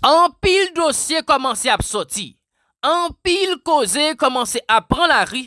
Anpil dosye komanse ap soti, anpil koze komanse ap pran la ri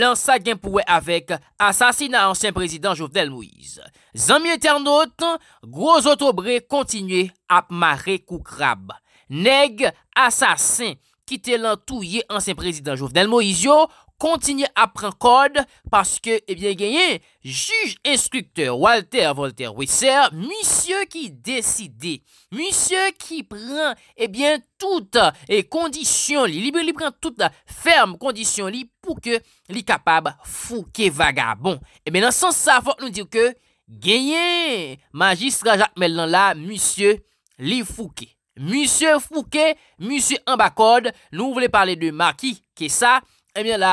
lan sa genpouwe avek asasina ansyen prezident Jouvedel Moïse. Zanmi eternote, grozotobre kontinye ap mare koukrab. Neg asasin kite lan touye ansyen prezident Jouvedel Moïse yo, continue à prendre code parce que, eh bien, gagné, juge instructeur Walter Voltaire Wisser, monsieur qui décide, monsieur qui prend, eh bien, toutes les conditions, il prend toutes fermes conditions pour que il capable de vagabond. Eh bien, dans ce sens, ça faut nous dire que, gagné, magistrat Jacques là, monsieur, li Fouquet Monsieur Fouquet, monsieur en bas code, nous voulons parler de Marquis, qui ça. Ebyen eh la,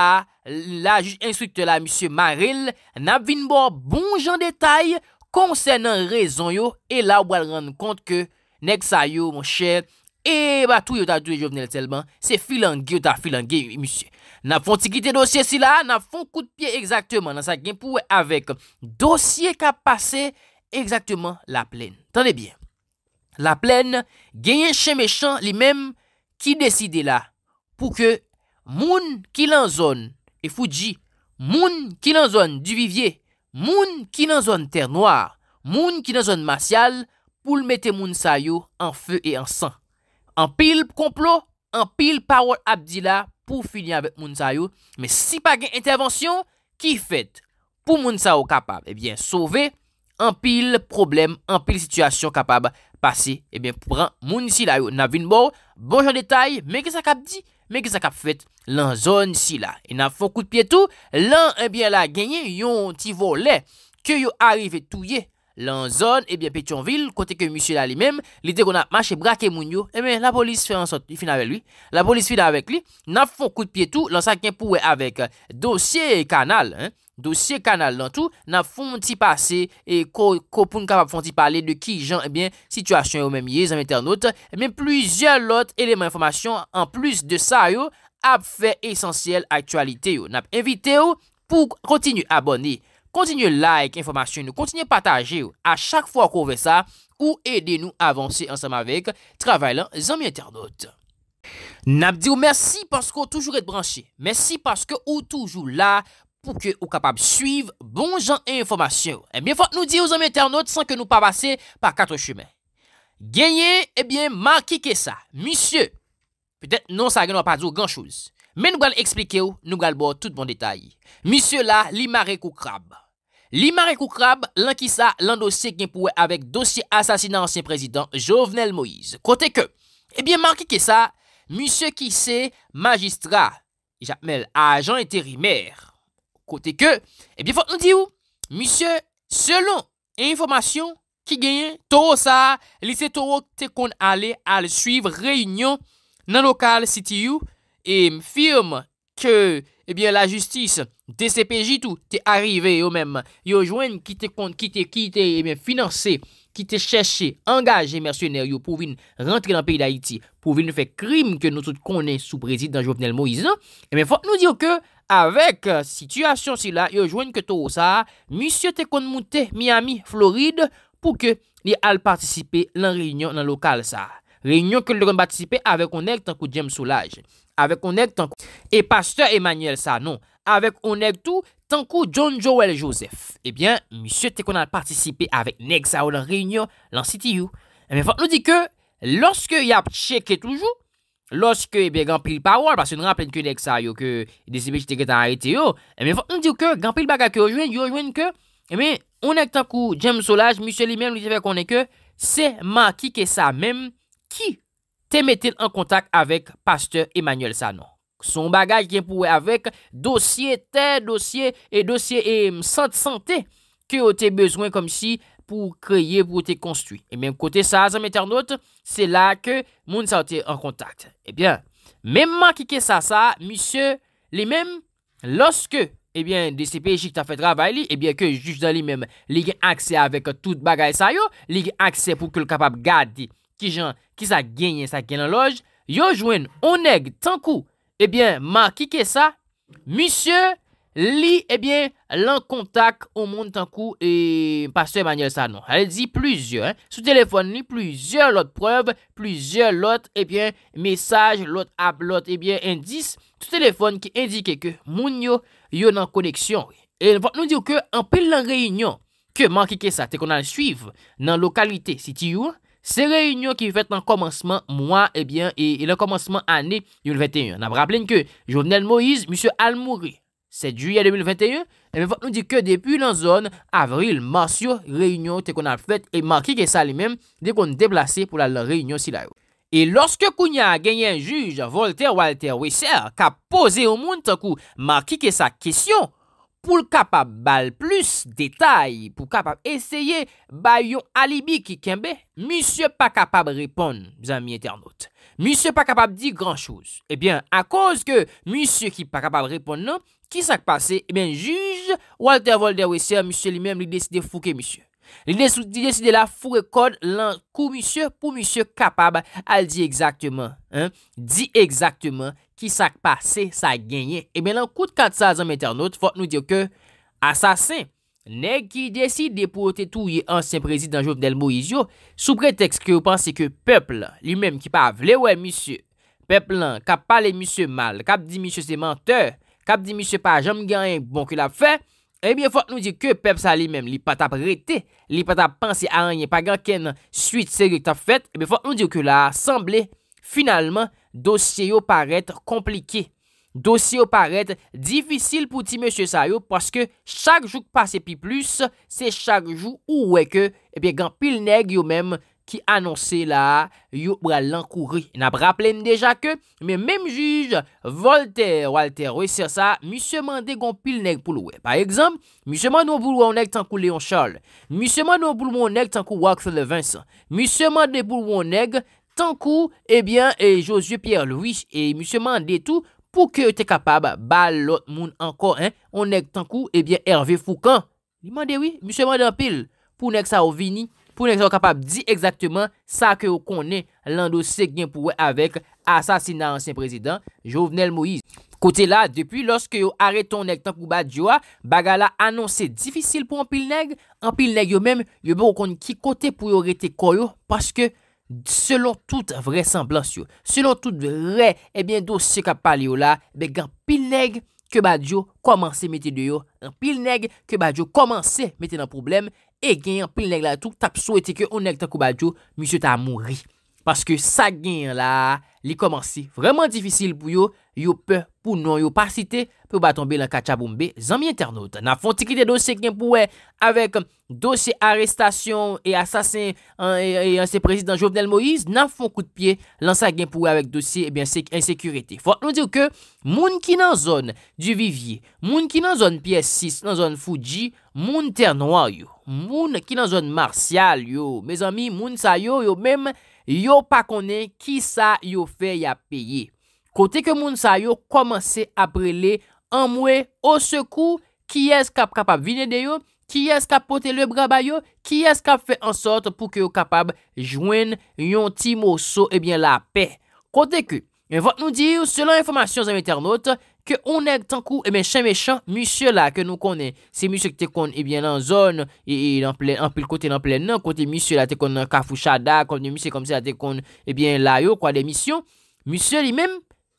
la juj instukte la, Monsie Maril, na vin bo bon jan detay, konsen nan rezon yo, e la ou wale rende kont ke, nek sa yo, monsie, e eh ba tou yo ta tou yo venel telman, se filan ge yo ta filan ge, monsie. Na fon tiki te dosye si la, na fon kout piye ekzakteman, nan sa gen pou we avek, dosye ka pase, ekzakteman la plen. Tande bien, la plen, genyen chen mechan li men, ki deside la, pou ke, Moun ki nan zon e foudji, moun ki nan zon di vivye, moun ki nan zon ter noar, moun ki nan zon masyal pou l mette moun sa yo an fe e an san. An pil komplo, an pil parol abdi la pou filin avet moun sa yo, me si pa gen intervensyon ki fet pou moun sa yo kapab. Ebyen, eh sove, an pil problem, an pil situasyon kapab, pase, ebyen, eh pran moun si la yo. Navin bo, bon jan detay, meke sa kap di? Mè kè sa kap fèt lan zon si la. E nan fò kout pietou, lan ebyen eh la genye yon ti volè. Kè yo arrive touye lan zon, ebyen eh Petionville, kote ke misi la li mèm, li dekona mache brake moun yo. Ebyen, eh la polis fè an sot, fin avè lui. La polis fè nan avè kli, nan fò kout pietou, lan sa kè pouè avèk dosye kanal. dosye kanal lan tou, nap foun ti pase, e kopoun kap ap foun ti pale, de ki jan, ebyen, eh sitwasyon yo men miye, zan miye ternote, men pluzyon lot eleman informasyon, an plus de sa yo, ap fe esensyel aktualite yo, nap evite yo, pou kontinu abone, kontinu like informasyon yo, kontinu pataje yo, a chak fwa kouve sa, ou ede nou avanse ansam avek, travay lan zan miye ternote. Nap di yo, mersi paske ou toujou et branchi, mersi paske ou toujou la, mersi paske ou toujou la, pou ke ou kapab suiv bon jan e informasyon. Ebyen, fote nou di ou zanmè ternote san ke nou papase par katre chumè. Genye, ebyen, eh ma ki ke sa. Misyè, petèt non sa genwa pa dzo gen chouz. Men nou gal explike ou, nou gal bo tout bon detay. Misyè la, li mare koukrab. Li mare koukrab, lan ki sa, lan dosye gen pouwe avek dosye asasina ansyen prezident, Jovenel Moïse. Kote ke, ebyen, eh ma ki ke sa, misye ki se, magistra, ja, mel, ajan et teri mer. Kote ke, e bie fote nou di ou, misye, selon e informasyon ki genyen, toro sa, lise toro te kon ale al suiv reynyon nan lokal city ou, e mfirme ke, e bie la justis, DCPJ tou te arrive yo men, yo jwen ki te kon, ki te ki te, e bie, finanse, ki te cheshe, angaje mersyoner yo pou vin rentre nan peyi da Haiti, pou vin fwe krim ke nou sot konen sou prezid dan Jovenel Moïse, nan, e bie fote nou di ou ke, Avek euh, sityasyon si la, yo jwen ke tou sa, misye te kon moute Miami, Floride, pou ke li al partisipe lan reynyon nan lokal sa. Reynyon ke li kon partisipe avek onek tankou James Soulage. Avek onek tankou E. Pasteur Emmanuel sa, non. Avek onek tou tankou John Joel Joseph. Ebyen, misye te kon al partisipe avek nek sa ou lan reynyon lan City U. Eme, fote nou di ke, loske yap cheke toujou, Lorske ebe gampil pawal, pas yon ramplen kwen ek sa yo ke desebe chiteket an a ete yo, eme fwa m diyo ke gampil bagaj ke ojwen, yo ojwen ke, eme on ek tan kou James Solage, Mr. Leman, liseve konen ke, se maki ke sa menm ki te meten an kontak avek Pastor Emmanuel Sanon. Son bagaj gen pouwe avek dosye, ter dosye, e dosye e eh, msante sante ke ote bezwen kom si pou kreye vou te konstwi. E menm kote sa, zanm eternote, se la ke moun sa ou te an kontakte. E ben, menm man ki ke sa sa, misye, li menm, loske, e ben, de se peji ki ta fet rava li, e ben, ke juj dan li menm, li gen akse avèk tout bagay sa yo, li gen akse pou ke l kapab gade, ki jan, ki sa genye sa genan loj, yo jwen, onèk, tan kou, e ben, man ki ke sa, misye, li, ebyen, eh lan kontak ou moun tan kou, e... pas se manye sa nan. Alè di, plusieurs, sou telefon li, plusieurs lot preuve, plusieurs lot, ebyen, eh mesaj, lot aplot, ebyen, eh indis, sou telefon ki indike ke moun yo, yo nan koneksyon. E, nou di yo ke, an pe lan reynyon, ke manke ke sa, te kon al suiv, nan lokalite, si ti yo, se reynyon ki vefet nan komansman, mwa, ebyen, e lan komansman ane, yo le vefete yo. Nan vraple nke, Jovenel Moïse, Monsie Almourie, 7 juye 2021, mwen eh fote nou di ke depi lan zon avril-mars yo reynyon te kon ap fet e maki ke sa li menm de kon deplase pou la reynyon si la yo. E loske kounya a genye an juj Volter Walter Weiser ka pose yon moun takou maki ke sa kesyon pou l kapap bal plus detay pou kapap eseye bay yon alibi ki kenbe, mwen se pa kapap repon zan mi internet. Misyè pa kapab di gran chouz. Ebyen, a konz ke misyè ki pa kapab repon nan, ki sak pase, ebyen, eh juj Walter Valderweiser, misyè li menm li deside fouke misyè. Li deside la fouke kod lan kou misyè pou misyè kapab al di ekzaktman. Di ekzaktman ki sak pase, sa genye. Ebyen, nan kout 400 anm internet, fote nou diyo ke, asasin. Ne ki deside pou otetouye ansen prezident Jovdel Moizio sou preteks ke ou panse ke pepl li menm ki pa vle wè misye, pepl nan kap pale misye mal, kap di misye sementeur, kap di misye pa jom gen yon bon ke la fe, e eh bie fote nou di ke pep sa li menm li pata prete, li pata panse a enyen pa gen ken suite segek ta fet, e eh bie fote nou di ke la asemble finalman dosye yo parete komplikey. Dosi eh yo paret, Difisil pou ti monsye sa yo, Paske chak jouk pase pi plus, Se chak jouk ou weke, Ebyen gant pil neg yo mem, Ki anonsi la, Yo wè lankouri, Na braplem deja ke, Men menm juj, Volter, Volter, Ouye ser sa, Monsye mande gant pil neg pou loue, Par exemple, Monsye mande ou bou loue ou neg, Tankou Leon Charles, Monsye mande ou bou loue ou neg, Tankou Waxel Vincent, Monsye mande ou bou loue ou neg, Tankou, Ebyen, eh eh, Josie Pierre-Louis, E monsye mande etou, pou ke yo te kapab ba lot moun anko, anek tankou, ebyen Hervé Foucan. Dimande, oui, M. M. Dampil, pou nek sa ou vini, pou nek sa ou kapab di ekzakteman sa ke yo konen lando se genpouwe avek asasina ansen prezident Jovenel Moïse. Kote la, depi loske yo areton anek tankou ba Djoa, Bagala anonsè difisil pou anpil neg, anpil neg yo menm, yo bon kon ki kote pou yo rete koyo, paske Selon tout vre semblans yo Selon eh tout vre Ebyen do se kap pale yo la Bek gen pil neg ke bad yo Komanse mette de yo Pil neg ke bad yo komanse mette nan problem E gen pil neg la tou Tap sou ete ke onek takou bad yo Mise ta mouri Paske sa gen la Li komanse vreman difisil pou yo yo pe pou nou, yo pa cite, pou batonbe la kachaboumbe zami internauta. Nan fonte ki de dosye genpouwe avek um, dosye arestasyon e asasen en e, se prezident Jovenel Moïse, nan fonte koute pie lan sa genpouwe avek dosye e ensekurete. Fonte nou dire ke moun ki nan zon du vivye, moun ki nan zon PS6, nan zon Fuji, moun ter noa yo, moun ki nan zon Martial yo, me zami, moun sa yo, yo mem yo pa kone ki sa yo fe ya peye. Kote ke moun sa yo komanse aprele an mwe o sekou, ki eskap kapap vine de yo, ki eskap pote le braba yo, ki eskap fe ansot pou ke yo kapap jwen yon ti mousso ebyen eh la pe. Kote ke, en eh, vat nou dir selon informasyon zan meternote, ke onen tankou e mechan mechan, musye la ke nou konen, se musye ki te konen ebyen nan zon, e yon e, kote nan plen nan, kote musye la te konen nan kafu chada, kote musye la te konen ebyen la yo, kwa demisyon, musye li menm,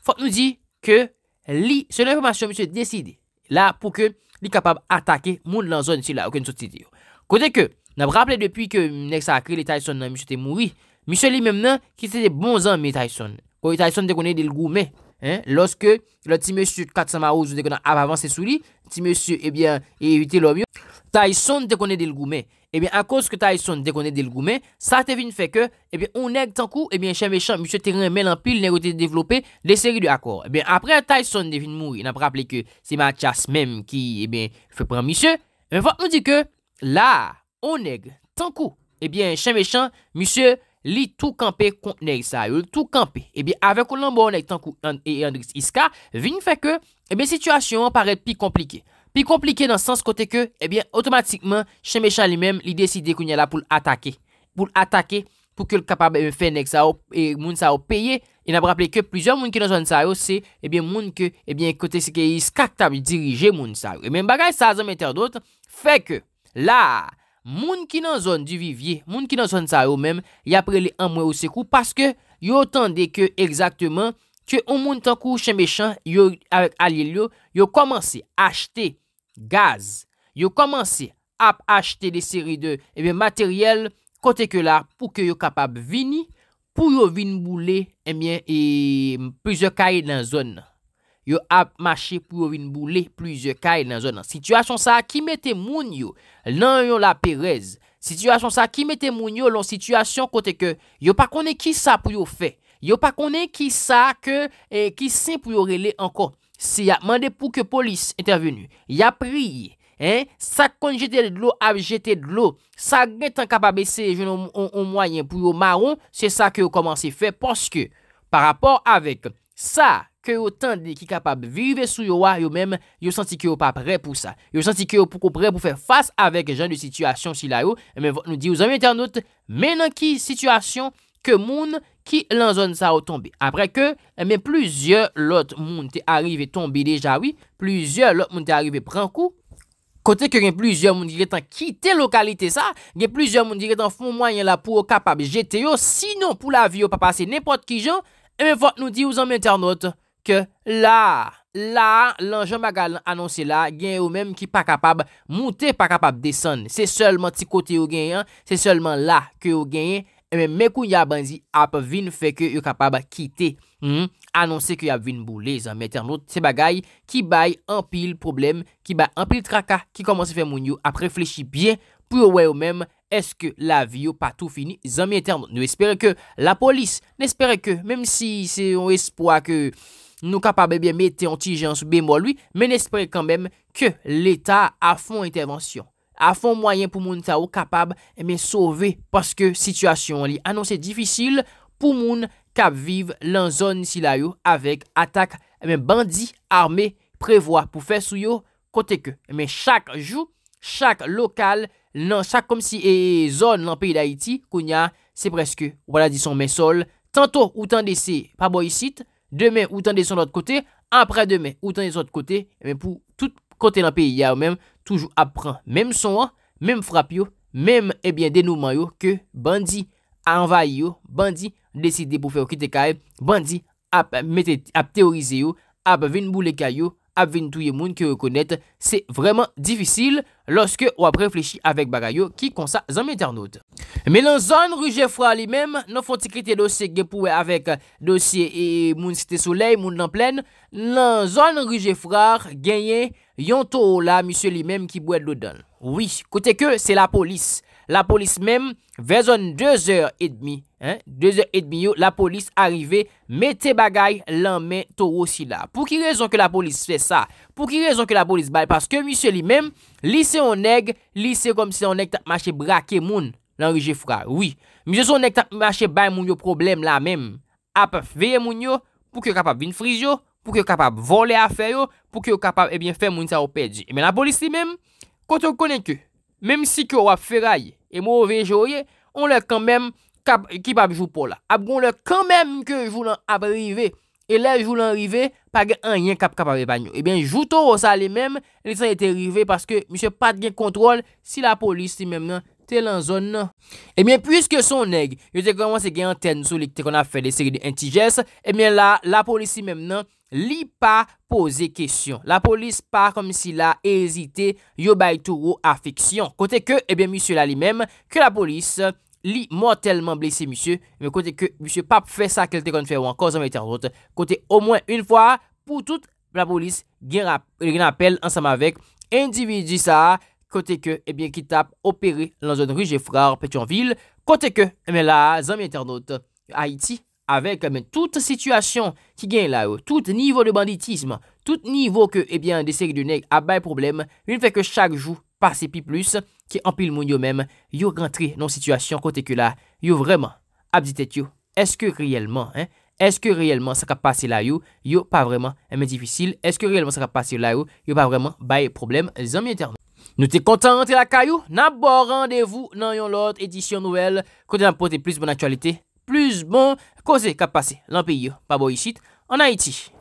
faut nous dire que li, selon l'information, monsieur décide là pour que li capable attaquer moun dans zone si là, aucune sortie. Côté que, n'a rappelé depuis que nex a créé les Tyson, monsieur était mort monsieur lui-même, qui était bon ami Tyson. Tyson te connaît des gourmet Hein, lorsque le petit monsieur 400 Marouz a avancé sous lui, petit monsieur, eh bien, évité l'homme. Tyson déconne des goumet Eh bien, à cause que Tyson déconne des goumet ça te vient fait que, eh bien, on est tant coup, eh bien, chez méchant, monsieur terrain mêle en pile, été développé, des séries de accords. Eh bien, après Tyson devine mourir, n'a pas rappelé que c'est Mathias même qui, eh bien, fait prendre monsieur. Mais nous dit que là, on est tant coup, eh bien, chez méchant, monsieur Li tou kampe kont neg sa yo. Tou kampe. Ebyen avek ou lanbo an ek tankou e Andris Iska. Vin fè ke. Ebyen situasyon parèd pi komplike. Pi komplike nan sens kote ke. Ebyen otomatikman. Chemecha li menm li deside konye la pou l'atake. Pou l'atake. Pou ke l kapab e fè neg sa yo. E moun sa yo peye. E nabraple ke. Plizyon moun ki nan zon sa yo se. Ebyen moun ke. Ebyen kote se ke Iska kta mi dirije moun sa yo. Ebyen bagay sa zanm enter dot. Fè ke. La. Moun ki nan zon di vivye, moun ki nan zon sa yo menm, ya prele an mwen ou se kou, paske yo otan de ke, egzakteman, ke ou moun tan kou chen me chan, yo alil yo, yo komanse achte gaz, yo komanse ap achte de seri de materyel koteke la pou ke yo kapab vini, pou yo vini boule, e myen, e pizokaye nan zon nan. yo ap mache pou yo vinbou le, pluze ka e nan zonan. Sityasyon sa ki mette moun yo, nan yon la perez, sityasyon sa ki mette moun yo, lon sityasyon kote ke, yo pa kone ki sa pou yo fe, yo pa kone ki sa ke, e, ki sen pou yo rele ankon, si ya mande pou ke polis intervenu, ya pri, e, sa kon jetel de lo, ap jetel de lo, sa gret an kapabe se, jenon on mwayen pou yo maron, se sa ke yo komanse fe, porske, par rapor avek, sa, sa, yo tan de ki kapab vive sou yo wa yo menm, yo santi ki yo pa pre pou sa yo santi ki yo pou pre pou fe fase avek jan de situasyon si la yo menm vòt nou di yo zanm internot menan ki situasyon ke moun ki lan zon sa o tombe apre ke menm plüzyon lot moun te arive tombe deja wii plüzyon lot moun te arive pran kou kote ke gen plüzyon moun diretan kite lokalite sa, gen plüzyon moun diretan foun mwayen la pou yo kapab jete yo sinon pou la vi yo pa pase nepot ki jan menm vòt nou di yo zanm internot la, la, lan jom a galan anonsi la, gen yo men ki pa kapab, mouten pa kapab deson se solman ti kote yo genyan se solman la ke yo genyan e men mekoun ya bandi ap vin feke yo kapab kite anonsi ki ap vin boule zanmye ternot se bagay ki bay anpil problem, ki bay anpil traka ki komanse fe moun yo ap reflechi bien pou yo we yo men, eske la vi yo pa tou fini zanmye ternot, nou espere ke la polis, nou espere ke menm si se yon espoa ke nou kapab ebyen mè te ontijans be mò lwi, mè nespè kan mèm ke l'Etat a fon intervensyon. A fon mwayen pou moun ta ou kapab, e mè sove paske situasyon li anonsè difisil, pou moun kap viv lan zon si la yo, avek atak e mè bandi arme prevoa pou fè sou yo kote ke. E mè chak jou, chak lokal, chak kom si e zon lan peyi da Iti, kounya se preske wala dison mè sol. Tanto ou tan dese pa boyisit, Demen ou tan deson lout kote, apre demen ou tan deson lout kote, eh pou tout kote nan peyi ya ou men, toujou ap pran, menm son an, menm frap yo, eh menm denouman yo, ke bandi anvay yo, bandi deside pou fe wakite ka e, bandi ap teorize yo, ap vinboule ka yo, ap ven tout yon moun ki yo konet, se vreman difisil loske yo ap reflechi avek bagay yo ki konsa zanmye ternote. Me lan zon Ruge Frar li mem, nan fon tikrite dosye gepouwe avek dosye e moun site souley, moun nan plen, lan zon Ruge Frar genye yon to la misye li mem ki boued lo don. Oui, kote ke se la polis, la polis mem vezon 2h30. La polis arive Mete bagay lanmen to osi la Pou ki rezon ke la polis fe sa Pou ki rezon ke la polis bay Paske misye li men Li se on neg Li se kom se on neg takmache brake moun Lanri jefra Oui Misye se on neg takmache bay moun yo problem la men Ape feye moun yo Pou ke kapab vin friz yo Pou ke kapab vol le afer yo Pou ke kapab ebyen eh fe moun sa ou pedi Emen la polis li men Kote ou konen ke Mem si ke ou ap feray E mou ou vejo ye On le kan men Kip apjou pou la. Ap goun lè kèmèm kè joulan ap rive. E lè joulan rive. Pag an yè kap kap ap repanyo. E bè joutou ou sa lè mèm. E lè sa yè te rive. Paskè msè pat gen kontrol. Si la polis ti mèm nan. Te lan zon nan. E bè pwiske son neg. Yo te koman se gen anten sou li. Te kona fè de seri de enti jès. E bè la polis ti mèm nan. Li pa pose kèsyon. La polis pa kom si la ezite. Yo bay touro afiksyon. Kote ke. E bè msè la li mèm. li mortellement blessé, monsieur. Mais côté que monsieur Pape fait ça qu'elle te fait ou encore internaute. Côté au moins une fois pour toute la police, un appel ensemble avec individu ça côté que eh bien qui tape opéré dans zone rue frère Pétionville côté que mais eh là amis internaute, Haïti avec eh toute situation qui gagne là oh, tout niveau de banditisme tout niveau que eh bien des séries de nègres a bail problème Une fait que chaque jour Pase pi plus ki empil moun yo mèm, yo rentre nan situasyon kote ke la, yo vreman abditet yo. Eske riyelman, eske riyelman sa kap pase la yo, yo pa vreman mèdifisil, eske riyelman sa kap pase la yo, yo pa vreman baye problem zanmye internet. Nou te kontante la ka yo, nan bo randevou nan yon lot edisyon nouel, kote nan pote plus bon aktualite, plus bon kose kap pase. Lampi yo, pa bo yishit, anaiti.